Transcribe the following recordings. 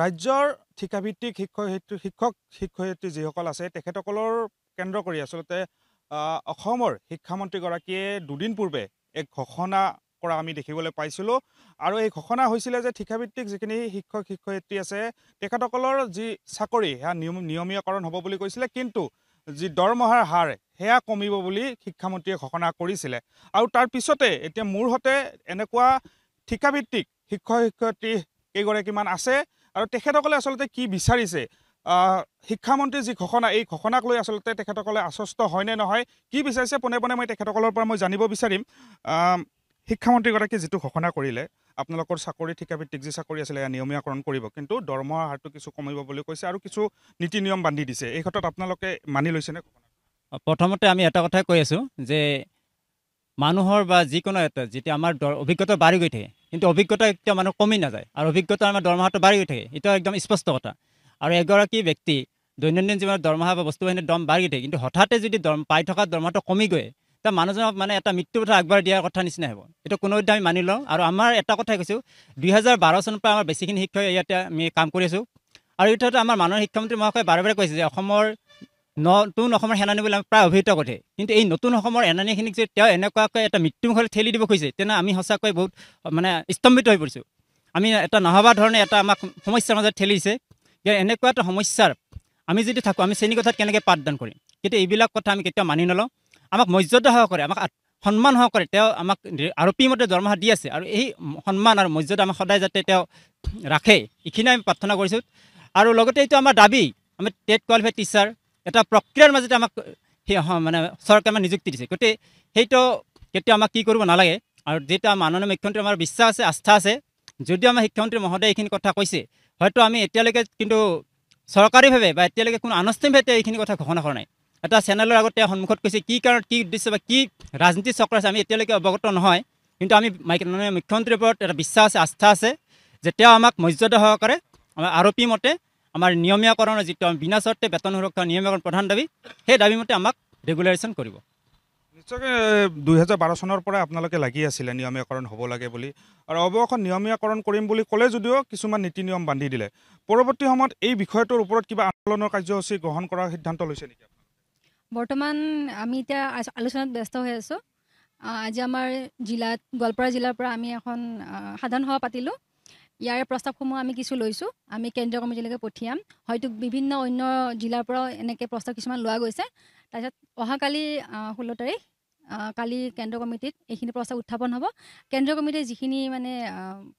ৰাজ্যৰ ঠিকাভিত্তিক শিক্ষক শিক্ষক শিক্ষয়িত্ৰী যিসকল আছে তেখেতসকলৰ কেন্দ্ৰ কৰি আচলতে অসমৰ শিক্ষামন্ত্ৰীগৰাকীয়ে দুদিন পূৰ্বে এক ঘোষণা কৰা আমি দেখিবলৈ পাইছিলোঁ আৰু এই ঘোষণা হৈছিলে যে ঠিকাভিত্তিক যিখিনি শিক্ষক শিক্ষয়িত্ৰী আছে তেখেতসকলৰ যি চাকৰি সেয়া নিয়ম নিয়মীয়াকৰণ হ'ব বুলি কৈছিলে কিন্তু যি দৰমহাৰ হাৰ সেয়া কমিব বুলি শিক্ষামন্ত্ৰীয়ে ঘোষণা কৰিছিলে আৰু তাৰ পিছতে এতিয়া মোৰ সতে এনেকুৱা ঠিকাভিত্তিক শিক্ষক শিক্ষয়িত্ৰী কেইগৰাকীমান আছে আৰু তেখেতসকলে আচলতে কি বিচাৰিছে শিক্ষামন্ত্ৰীৰ যি ঘোষণা এই ঘোষণাক লৈ আচলতে তেখেতসকলে আশ্বস্ত হয়নে নহয় কি বিচাৰিছে পোনে পোনে মই তেখেতসকলৰ পৰা মই জানিব বিচাৰিম শিক্ষামন্ত্ৰীগৰাকীয়ে যিটো ঘোষণা কৰিলে আপোনালোকৰ চাকৰি ঠিকাভিত্তিক যি চাকৰি আছিলে ইয়াৰ নিয়মীয়াকৰণ কৰিব কিন্তু দৰমহাৰ হাৰটো কিছু কমিব বুলি কৈছে আৰু কিছু নীতি নিয়ম বান্ধি দিছে এই ক্ষেত্ৰত আপোনালোকে মানি লৈছেনে প্ৰথমতে আমি এটা কথাই কৈ আছোঁ যে মানুহৰ বা যিকোনো এটা যেতিয়া আমাৰ অভিজ্ঞতা বাঢ়ি গৈ থাকে কিন্তু অভিজ্ঞতা এতিয়া মানুহ কমি নাযায় আৰু অভিজ্ঞতা আমাৰ দৰমহাটো বাঢ়ি গৈ থাকে এইটো একদম স্পষ্ট কথা আৰু এগৰাকী ব্যক্তি দৈনন্দিন জীৱনত দৰমহা বা বস্তু বাহিনীৰ দম বাঢ়ি গৈ থাকে কিন্তু হঠাতে যদি দৰ পাই থকা দৰমহাটো কমি গৈ তে মানুহজনক মানে এটা মৃত্যু কথা আগবঢ়াই দিয়াৰ কথা নিচিনা হ'ব এইটো কোনো অধ্যায় আমি মানি লওঁ আৰু আমাৰ এটা কথাই কৈছোঁ দুহেজাৰ বাৰ চনৰ পৰা আমাৰ বেছিখিনি শিক্ষক ইয়াতে আমি কাম কৰি আছোঁ আৰু এই আমাৰ মাননীয় শিক্ষামন্ত্ৰী মহাশয়ে বাৰে বাৰে কৈছে যে অসমৰ নতুন অসমৰ সেনানী বুলি আমি প্ৰায় অভিহিত কৰোঁ কিন্তু এই নতুন অসমৰ সেনানীখিনিক যদি তেওঁ এনেকুৱাকৈ এটা মৃত্যুমুখলৈ ঠেলি দিব খুজিছে তেনে আমি সঁচাকৈ বহুত মানে স্তম্ভিত হৈ পৰিছোঁ আমি এটা নভবা ধৰণে এটা আমাক সমস্যাৰ মাজত ঠেলিছে গতিকে এনেকুৱা এটা সমস্যাৰ আমি যদি থাকোঁ আমি শ্ৰেণী কথাত কেনেকৈ পাঠদান কৰিম কিন্তু এইবিলাক কথা আমি কেতিয়াও মানি নলওঁ আমাক মৰ্যদা সহকাৰে আমাক সন্মান সহকাৰে তেওঁ আমাক আৰোপী মতে দৰমহা দি আছে আৰু এই সন্মান আৰু মৰ্যাদা আমাক সদায় যাতে তেওঁ ৰাখে এইখিনি আমি প্ৰাৰ্থনা কৰিছোঁ আৰু লগতে এইটো আমাৰ দাবী আমি টেট কোৱালিফাইড টিচাৰ এটা প্ৰক্ৰিয়াৰ মাজতে আমাক সেই মানে চৰকাৰে আমাক নিযুক্তি দিছে গতিকে সেইটো কেতিয়াও আমাক কি কৰিব নালাগে আৰু যেতিয়া মাননীয় মুখ্যমন্ত্ৰী আমাৰ বিশ্বাস আছে আস্থা আছে যদিও আমাৰ শিক্ষামন্ত্ৰী মহোদয়ে এইখিনি কথা কৈছে হয়তো আমি এতিয়ালৈকে কিন্তু চৰকাৰীভাৱে বা এতিয়ালৈকে কোনো আনুষ্ঠানিকভাৱে তেওঁ এইখিনি কথা ঘোষণা কৰা নাই এটা চেনেলৰ আগত তেওঁ সন্মুখত কৈছে কি কাৰণত কি উদ্দেশ্য বা কি ৰাজনীতি চক্ৰ আছে আমি এতিয়ালৈকে অৱগত নহয় কিন্তু আমি মাননীয় মুখ্যমন্ত্ৰীৰ ওপৰত এটা বিশ্বাস আছে আস্থা আছে যে তেওঁ আমাক মৰ্যাদা সহকাৰে আমাৰ আৰোপী মতে আমাৰ নিয়মীয়াকৰণৰ যিটো আমি বিনা চৰ্তে বেতন সুৰক্ষা নিয়মীয়াকৰণ প্ৰধান দাবী সেই দাবীমতে আমাক ৰেগুলাৰেশ্যন কৰিব নিশ্চয়কৈ দুহেজাৰ বাৰ চনৰ পৰাই আপোনালোকে লাগি আছিলে নিয়মীয়াকৰণ হ'ব লাগে বুলি আৰু অৱশেষত নিয়মীয়াকৰণ কৰিম বুলি ক'লে যদিও কিছুমান নীতি নিয়ম বান্ধি দিলে পৰৱৰ্তী সময়ত এই বিষয়টোৰ ওপৰত কিবা আন্দোলনৰ কাৰ্যসূচী গ্ৰহণ কৰাৰ সিদ্ধান্ত লৈছে নেকি বৰ্তমান আমি এতিয়া আলোচনাত ব্যস্ত হৈ আছোঁ আজি আমাৰ জিলাত গোৱালপাৰা জিলাৰ পৰা আমি এখন সাধাৰণ সভা পাতিলোঁ ইয়াৰে প্ৰস্তাৱসমূহ আমি কিছু লৈছোঁ আমি কেন্দ্ৰীয় কমিটিলৈকে পঠিয়াম হয়তো বিভিন্ন অন্য জিলাৰ পৰাও এনেকৈ প্ৰস্তাৱ কিছুমান লোৱা গৈছে তাৰপিছত অহাকালি ষোল্ল তাৰিখ কালি কেন্দ্ৰীয় কমিটিত এইখিনি প্ৰস্তাৱ উত্থাপন হ'ব কেন্দ্ৰীয় কমিটিয়ে যিখিনি মানে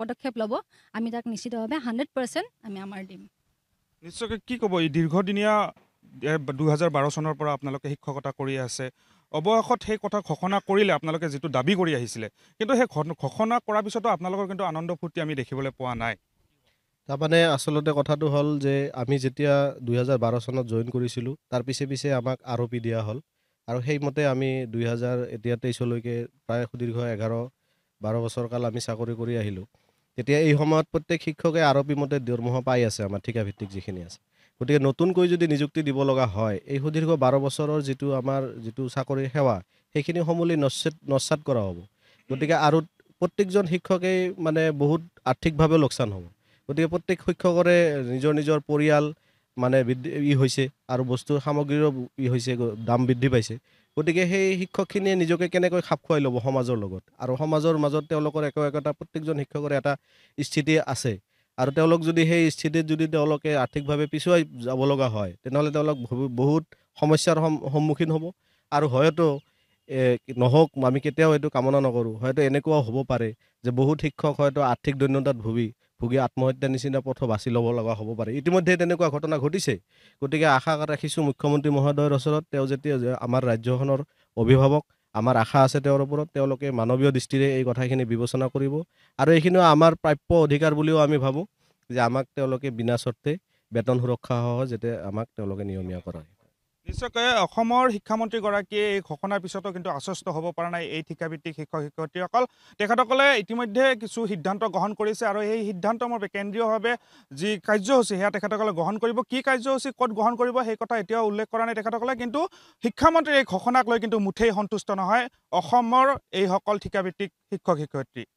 পদক্ষেপ ল'ব আমি তাক নিশ্চিতভাৱে হাণ্ড্ৰেড পাৰ্চেণ্ট আমি আমাৰ দিম নিশ্চয়কৈ কি ক'ব এই দীৰ্ঘদিনীয়া দুহেজাৰ বাৰ চনৰ পৰা আপোনালোকে শিক্ষকতা কৰি আছে অৱশেষত সেই কথা ঘোষণা কৰিলে আপোনালোকে যিটো দাবী কৰি আহিছিলে কিন্তু সেই ঘোষণা কৰাৰ পিছতো আপোনালোকৰ কিন্তু আনন্দ ফূৰ্তি আমি দেখিবলৈ পোৱা নাই তাৰমানে আচলতে কথাটো হ'ল যে আমি যেতিয়া দুহেজাৰ বাৰ চনত জইন কৰিছিলোঁ তাৰ পিছে পিছে আমাক আৰোপী দিয়া হ'ল আৰু সেইমতে আমি দুই হাজাৰ এতিয়া তেইছলৈকে প্ৰায় সুদীৰ্ঘ এঘাৰ বাৰ বছৰ কাল আমি চাকৰি কৰি আহিলোঁ তেতিয়া এই সময়ত প্ৰত্যেক শিক্ষকে আৰোপী মতে দৰমহা পাই আছে আমাৰ ঠিকাভিত্তিক যিখিনি আছে গতিকে নতুনকৈ যদি নিযুক্তি দিব লগা হয় এই সুদীৰ্ঘ বাৰ বছৰৰ যিটো আমাৰ যিটো চাকৰিৰ সেৱা সেইখিনি সমূলি নচ্ছেদ নচ্ছাদ কৰা হ'ব গতিকে আৰু প্ৰত্যেকজন শিক্ষকেই মানে বহুত আৰ্থিকভাৱে লোকচান হ'ব গতিকে প্ৰত্যেক শিক্ষকৰে নিজৰ নিজৰ পৰিয়াল মানে বৃদ্ধি ই হৈছে আৰু বস্তুৰ সামগ্ৰীৰো ই হৈছে দাম বৃদ্ধি পাইছে গতিকে সেই শিক্ষকখিনিয়ে নিজকে কেনেকৈ খাপ খুৱাই ল'ব সমাজৰ লগত আৰু সমাজৰ মাজত তেওঁলোকৰ একো একোটা প্ৰত্যেকজন শিক্ষকৰে এটা স্থিতি আছে আৰু তেওঁলোক যদি সেই স্থিতিত যদি তেওঁলোকে আৰ্থিকভাৱে পিছুৱাই যাব লগা হয় তেনেহ'লে তেওঁলোক বহুত সমস্যাৰ সন্মুখীন হ'ব আৰু হয়তো নহওক আমি কেতিয়াও এইটো কামনা নকৰোঁ হয়তো এনেকুৱাও হ'ব পাৰে যে বহুত শিক্ষক হয়তো আৰ্থিক দৈন্যতাত ভুগি ভুগি আত্মহত্যাৰ নিচিনা পথ বাছি ল'ব লগা হ'ব পাৰে ইতিমধ্যে তেনেকুৱা ঘটনা ঘটিছে গতিকে আশা ৰাখিছোঁ মুখ্যমন্ত্ৰী মহোদয়ৰ ওচৰত তেওঁ যেতিয়া আমাৰ ৰাজ্যখনৰ অভিভাৱক আমাৰ আশা আছে তেওঁৰ ওপৰত তেওঁলোকে মানৱীয় দৃষ্টিৰে এই কথাখিনি বিবেচনা কৰিব আৰু এইখিনিও আমাৰ প্ৰাপ্য অধিকাৰ বুলিও আমি ভাবোঁ যে আমাক তেওঁলোকে বিনা স্বৰ্তে বেতন সুৰক্ষা সহ যাতে আমাক তেওঁলোকে নিয়মীয়া কৰে নিশ্চয়কৈ অসমৰ শিক্ষামন্ত্ৰীগৰাকীয়ে এই ঘোষণাৰ পিছতো কিন্তু আশ্বস্ত হ'ব পৰা নাই এই শিক্ষাভিত্তিক শিক্ষক শিক্ষয়িত্ৰীসকল তেখেতসকলে ইতিমধ্যে কিছু সিদ্ধান্ত গ্ৰহণ কৰিছে আৰু এই সিদ্ধান্তমৰ্মে কেন্দ্ৰীয়ভাৱে যি কাৰ্যসূচী সেয়া তেখেতসকলে গ্ৰহণ কৰিব কি কাৰ্যসূচী ক'ত গ্ৰহণ কৰিব সেই কথা এতিয়াও উল্লেখ কৰা নাই তেখেতসকলে কিন্তু শিক্ষামন্ত্ৰীৰ এই ঘোষণাক লৈ কিন্তু মুঠেই সন্তুষ্ট নহয় অসমৰ এইসকল শিক্ষাভিত্তিক শিক্ষক শিক্ষয়িত্ৰী